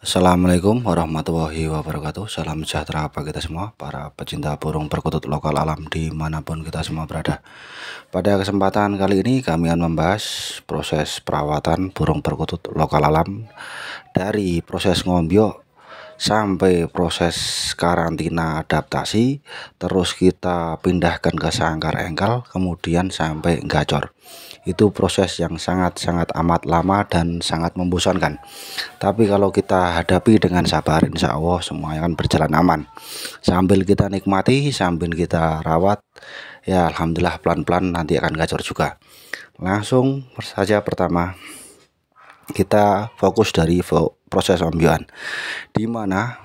Assalamualaikum warahmatullahi wabarakatuh Salam sejahtera bagi kita semua Para pecinta burung perkutut lokal alam Dimanapun kita semua berada Pada kesempatan kali ini kami akan membahas Proses perawatan burung perkutut lokal alam Dari proses ngombyok sampai proses karantina adaptasi terus kita pindahkan ke sangkar engkel kemudian sampai gacor itu proses yang sangat-sangat amat lama dan sangat membosankan tapi kalau kita hadapi dengan sabar insya Allah semuanya akan berjalan aman sambil kita nikmati sambil kita rawat ya Alhamdulillah pelan-pelan nanti akan gacor juga langsung saja pertama kita fokus dari proses ngombian, di mana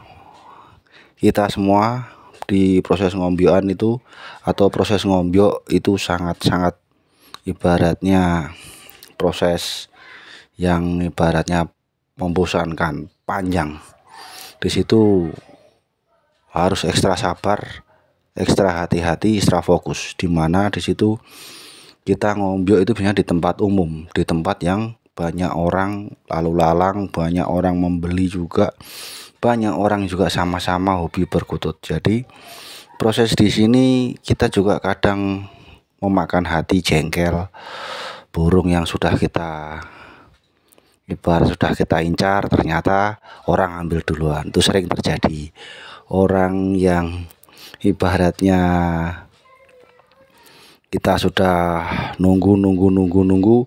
kita semua di proses ngombian itu atau proses ngombio itu sangat-sangat ibaratnya proses yang ibaratnya membosankan panjang di situ harus ekstra sabar ekstra hati-hati ekstra fokus Di mana di situ kita ngombio itu biasanya di tempat umum di tempat yang banyak orang lalu lalang banyak orang membeli juga banyak orang juga sama-sama hobi berkutut jadi proses di sini kita juga kadang memakan hati jengkel burung yang sudah kita ibarat sudah kita incar ternyata orang ambil duluan itu sering terjadi orang yang ibaratnya kita sudah nunggu nunggu nunggu nunggu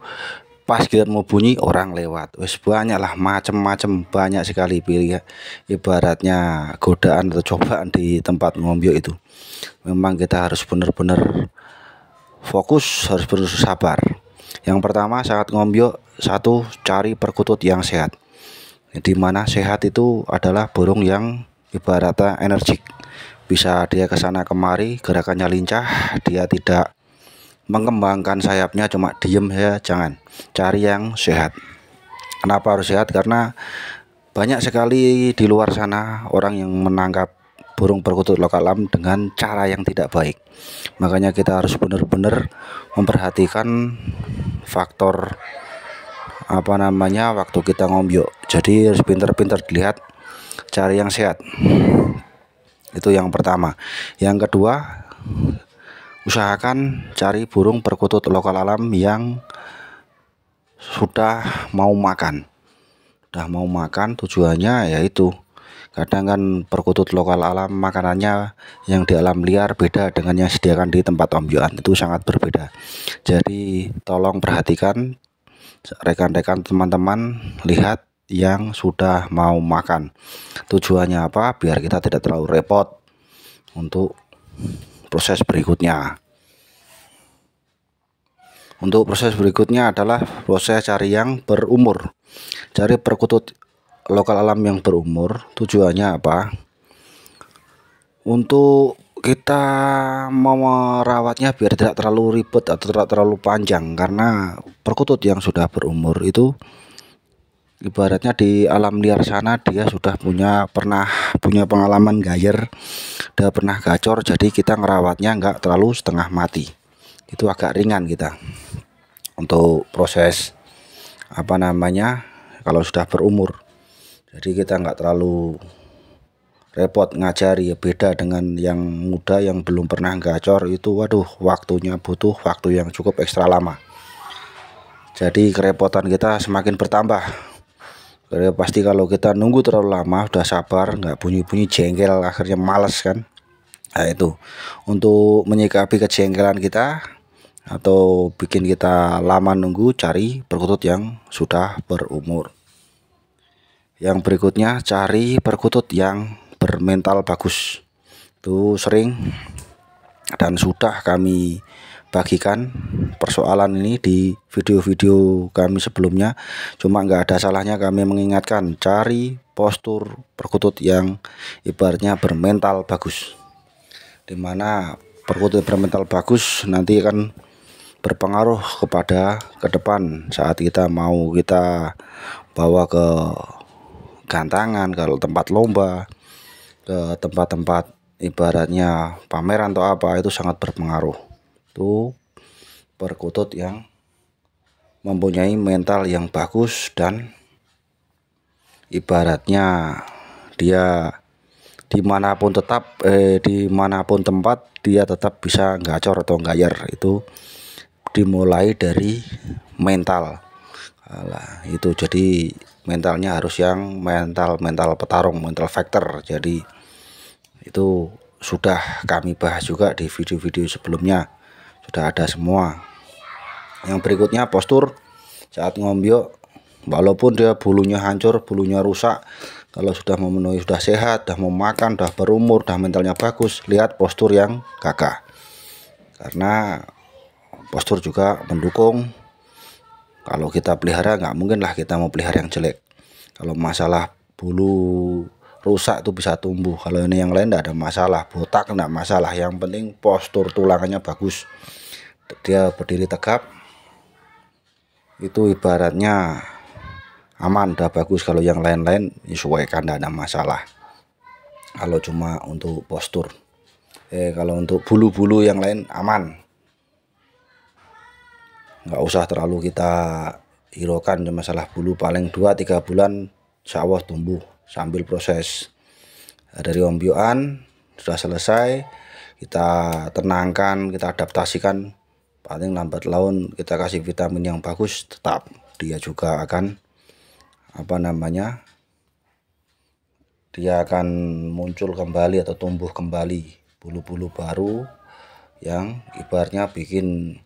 pas kita mau bunyi orang lewat wes banyak lah macem-macem banyak sekali pilihan ya. ibaratnya godaan atau cobaan di tempat ngombyo itu memang kita harus benar-benar fokus harus benar sabar yang pertama saat ngombyo satu cari perkutut yang sehat di mana sehat itu adalah burung yang ibaratnya energik bisa dia kesana kemari gerakannya lincah dia tidak mengembangkan sayapnya cuma diem ya jangan cari yang sehat kenapa harus sehat karena banyak sekali di luar sana orang yang menangkap burung perkutut lokal lokalam dengan cara yang tidak baik makanya kita harus benar-benar memperhatikan faktor apa namanya waktu kita ngombyok jadi harus pinter-pinter dilihat cari yang sehat itu yang pertama yang kedua usahakan cari burung perkutut lokal alam yang sudah mau makan sudah mau makan tujuannya yaitu kadang kan perkutut lokal alam makanannya yang di alam liar beda dengan yang sediakan di tempat ombyuan itu sangat berbeda jadi tolong perhatikan rekan-rekan teman-teman lihat yang sudah mau makan tujuannya apa biar kita tidak terlalu repot untuk proses berikutnya. Untuk proses berikutnya adalah proses cari yang berumur. Cari perkutut lokal alam yang berumur. Tujuannya apa? Untuk kita mau merawatnya biar tidak terlalu ribet atau tidak terlalu panjang karena perkutut yang sudah berumur itu ibaratnya di alam liar sana dia sudah punya pernah punya pengalaman gayer udah pernah gacor jadi kita ngerawatnya nggak terlalu setengah mati itu agak ringan kita untuk proses apa namanya kalau sudah berumur jadi kita nggak terlalu repot ngajari ya beda dengan yang muda yang belum pernah gacor itu waduh waktunya butuh waktu yang cukup ekstra lama jadi kerepotan kita semakin bertambah karena pasti kalau kita nunggu terlalu lama udah sabar nggak bunyi-bunyi jengkel akhirnya males kan nah itu untuk menyikapi kejengkelan kita atau bikin kita lama nunggu cari perkutut yang sudah berumur yang berikutnya cari perkutut yang bermental bagus itu sering dan sudah kami bagikan persoalan ini di video-video kami sebelumnya. Cuma nggak ada salahnya kami mengingatkan cari postur perkutut yang ibaratnya bermental bagus. Dimana perkutut bermental bagus nanti akan berpengaruh kepada ke depan saat kita mau kita bawa ke gantangan kalau tempat lomba ke tempat-tempat ibaratnya pameran atau apa itu sangat berpengaruh itu perkutut yang mempunyai mental yang bagus dan ibaratnya dia dimanapun tetap eh, dimanapun tempat dia tetap bisa gacor atau gayer itu dimulai dari mental Alah, itu jadi mentalnya harus yang mental mental petarung mental factor jadi itu sudah kami bahas juga di video-video sebelumnya sudah ada semua yang berikutnya postur saat ngombyok walaupun dia bulunya hancur bulunya rusak kalau sudah memenuhi sudah sehat sudah mau makan sudah berumur sudah mentalnya bagus lihat postur yang gagah karena postur juga mendukung kalau kita pelihara nggak mungkin lah kita mau pelihara yang jelek kalau masalah bulu rusak itu bisa tumbuh kalau ini yang lain tidak ada masalah botak tidak masalah yang penting postur tulangannya bagus dia berdiri tegap itu ibaratnya aman udah bagus kalau yang lain-lain disesuaikan tidak ada masalah kalau cuma untuk postur eh kalau untuk bulu-bulu yang lain aman nggak usah terlalu kita hiraukan masalah bulu paling dua tiga bulan sawah tumbuh sambil proses dari ombyuan sudah selesai kita tenangkan kita adaptasikan paling lambat laun kita kasih vitamin yang bagus tetap dia juga akan apa namanya dia akan muncul kembali atau tumbuh kembali bulu-bulu baru yang ibarnya bikin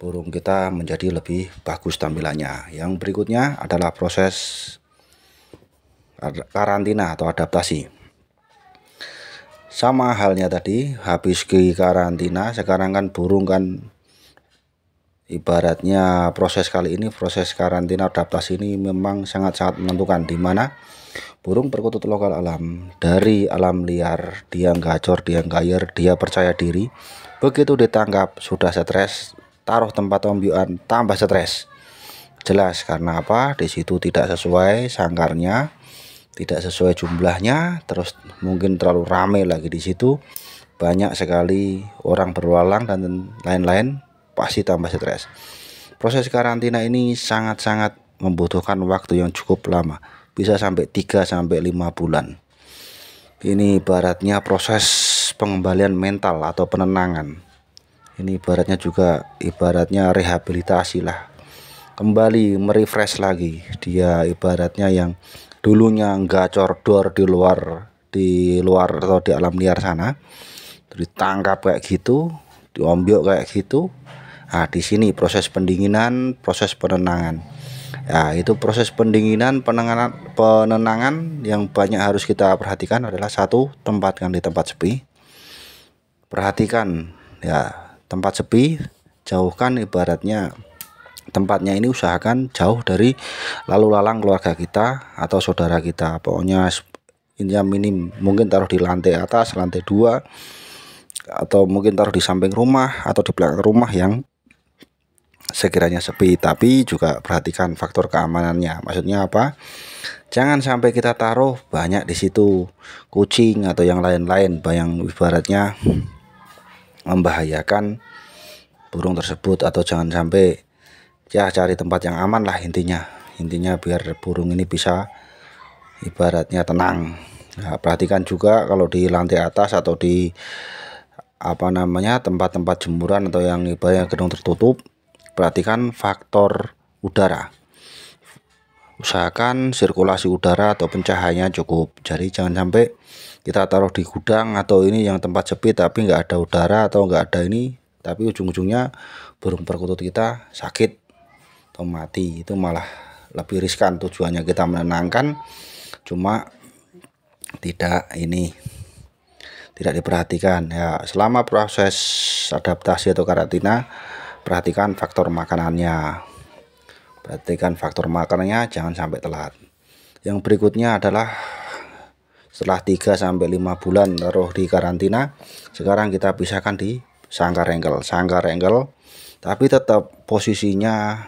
burung kita menjadi lebih bagus tampilannya yang berikutnya adalah proses karantina atau adaptasi sama halnya tadi habis ke karantina sekarang kan burung kan ibaratnya proses kali ini proses karantina adaptasi ini memang sangat-sangat menentukan di mana burung perkutut lokal alam dari alam liar dia gacor dia gayer dia percaya diri begitu ditangkap sudah stres taruh tempat ombyuan tambah stres jelas karena apa di situ tidak sesuai sangkarnya tidak sesuai jumlahnya terus mungkin terlalu rame lagi di situ banyak sekali orang berwalang dan lain-lain pasti tambah stres. Proses karantina ini sangat-sangat membutuhkan waktu yang cukup lama, bisa sampai 3 sampai 5 bulan. Ini ibaratnya proses pengembalian mental atau penenangan. Ini ibaratnya juga ibaratnya rehabilitasi lah. Kembali merefresh lagi. Dia ibaratnya yang dulunya nggak cordor di luar di luar atau di alam liar sana ditangkap kayak gitu diombyok kayak gitu Nah, di sini proses pendinginan, proses penenangan. Ya, itu proses pendinginan, penenangan, penenangan yang banyak harus kita perhatikan adalah satu tempatkan di tempat sepi. Perhatikan ya tempat sepi, jauhkan ibaratnya tempatnya ini usahakan jauh dari lalu lalang keluarga kita atau saudara kita. Pokoknya ini yang minim, mungkin taruh di lantai atas, lantai dua atau mungkin taruh di samping rumah atau di belakang rumah yang sekiranya sepi tapi juga perhatikan faktor keamanannya maksudnya apa jangan sampai kita taruh banyak di situ kucing atau yang lain-lain bayang ibaratnya membahayakan burung tersebut atau jangan sampai ya cari tempat yang aman lah intinya intinya biar burung ini bisa ibaratnya tenang nah, perhatikan juga kalau di lantai atas atau di apa namanya tempat-tempat jemuran atau yang ibaratnya gedung tertutup perhatikan faktor udara usahakan sirkulasi udara atau pencahayaannya cukup jadi jangan sampai kita taruh di gudang atau ini yang tempat sepi tapi nggak ada udara atau nggak ada ini tapi ujung-ujungnya burung perkutut kita sakit atau mati itu malah lebih riskan tujuannya kita menenangkan cuma tidak ini tidak diperhatikan ya selama proses adaptasi atau karantina perhatikan faktor makanannya. Perhatikan faktor makanannya jangan sampai telat. Yang berikutnya adalah setelah 3 sampai 5 bulan taruh di karantina, sekarang kita pisahkan di sangkar engkel. Sangkar engkel tapi tetap posisinya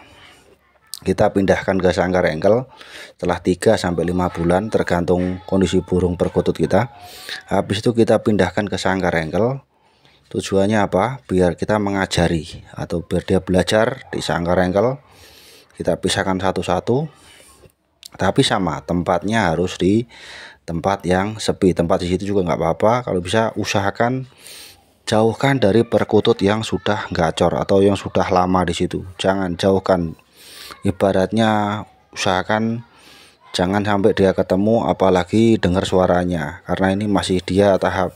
kita pindahkan ke sangkar engkel setelah 3 sampai 5 bulan tergantung kondisi burung perkutut kita. Habis itu kita pindahkan ke sangkar engkel tujuannya apa biar kita mengajari atau biar dia belajar di sangkar engkel kita pisahkan satu-satu tapi sama tempatnya harus di tempat yang sepi tempat di situ juga nggak apa-apa kalau bisa usahakan jauhkan dari perkutut yang sudah gacor atau yang sudah lama di situ jangan jauhkan ibaratnya usahakan jangan sampai dia ketemu apalagi dengar suaranya karena ini masih dia tahap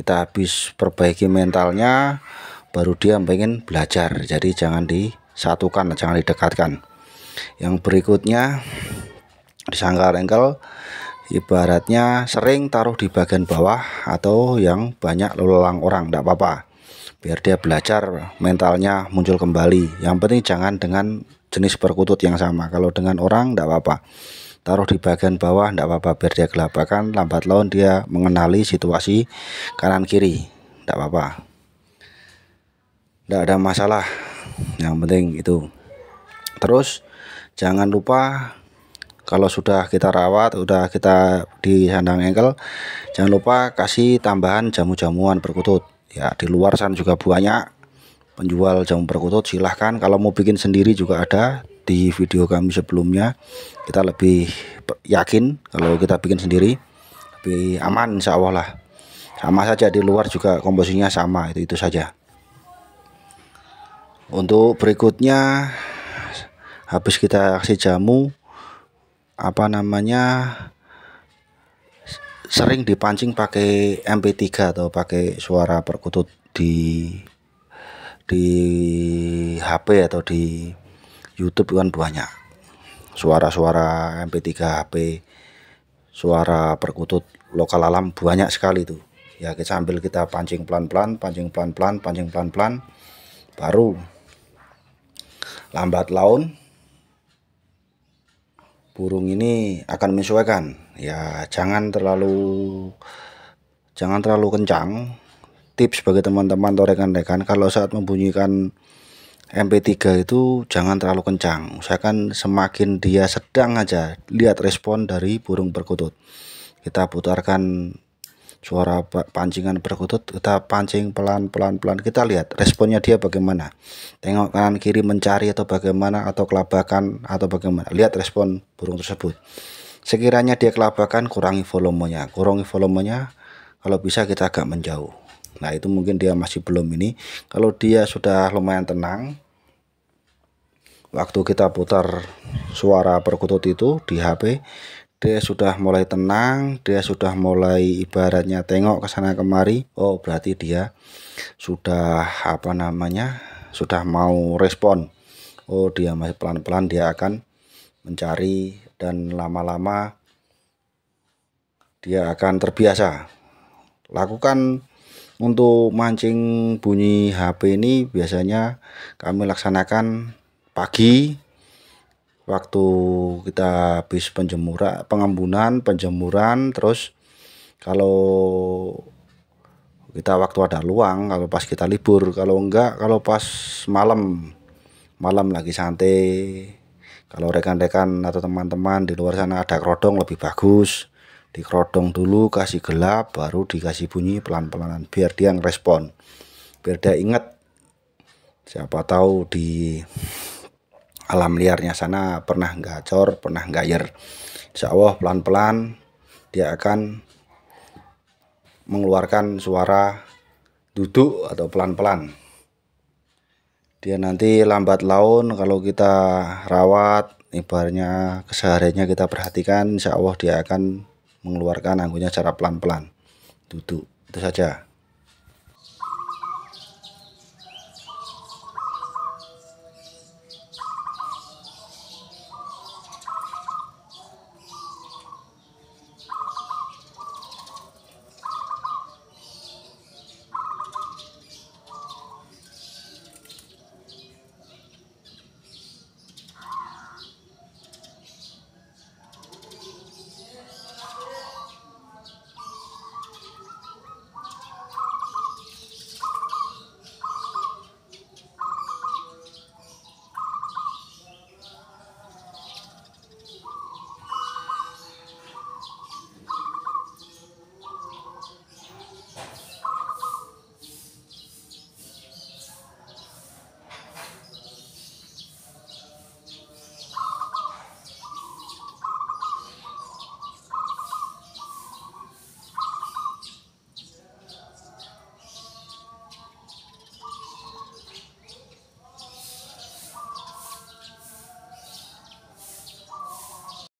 kita habis perbaiki mentalnya baru dia pengen belajar jadi jangan disatukan jangan didekatkan yang berikutnya disangkal engkel ibaratnya sering taruh di bagian bawah atau yang banyak lelang orang tidak apa-apa biar dia belajar mentalnya muncul kembali yang penting jangan dengan jenis perkutut yang sama kalau dengan orang tidak apa-apa taruh di bagian bawah tidak apa-apa biar dia gelapakan lambat laun dia mengenali situasi kanan kiri tidak apa-apa tidak ada masalah yang penting itu terus jangan lupa kalau sudah kita rawat sudah kita di sandang engkel jangan lupa kasih tambahan jamu-jamuan perkutut ya di luar sana juga banyak penjual jamu perkutut silahkan kalau mau bikin sendiri juga ada di video kami sebelumnya kita lebih yakin kalau kita bikin sendiri lebih aman insya Allah lah sama saja di luar juga komposisinya sama itu itu saja untuk berikutnya habis kita kasih jamu apa namanya sering dipancing pakai MP3 atau pakai suara perkutut di di HP atau di YouTube kan banyak suara-suara MP3 HP suara perkutut lokal alam banyak sekali tuh ya kita sambil kita pancing pelan-pelan pancing pelan-pelan pancing pelan-pelan baru lambat laun burung ini akan menyesuaikan ya jangan terlalu jangan terlalu kencang tips bagi teman-teman torekan rekan-rekan kalau saat membunyikan MP3 itu jangan terlalu kencang. Usahakan semakin dia sedang aja. Lihat respon dari burung perkutut. Kita putarkan suara pancingan perkutut, kita pancing pelan-pelan pelan. Kita lihat responnya dia bagaimana. Tengok kanan kiri mencari atau bagaimana atau kelabakan atau bagaimana. Lihat respon burung tersebut. Sekiranya dia kelabakan kurangi volumenya. Kurangi volumenya kalau bisa kita agak menjauh. Nah, itu mungkin dia masih belum ini. Kalau dia sudah lumayan tenang, waktu kita putar suara perkutut itu di HP, dia sudah mulai tenang, dia sudah mulai ibaratnya tengok ke sana kemari. Oh, berarti dia sudah apa namanya? sudah mau respon. Oh, dia masih pelan-pelan dia akan mencari dan lama-lama dia akan terbiasa. Lakukan untuk mancing bunyi HP ini biasanya kami laksanakan pagi waktu kita habis penjemuran, pengembunan, penjemuran terus kalau kita waktu ada luang kalau pas kita libur kalau enggak kalau pas malam malam lagi santai kalau rekan-rekan atau teman-teman di luar sana ada kerodong lebih bagus dikrodong dulu kasih gelap baru dikasih bunyi pelan pelan biar dia respon biar dia ingat siapa tahu di alam liarnya sana pernah gacor pernah gayer insya Allah pelan-pelan dia akan mengeluarkan suara duduk atau pelan-pelan dia nanti lambat laun kalau kita rawat ibarnya kesehariannya kita perhatikan insya Allah dia akan mengeluarkan anggunnya secara pelan-pelan duduk itu saja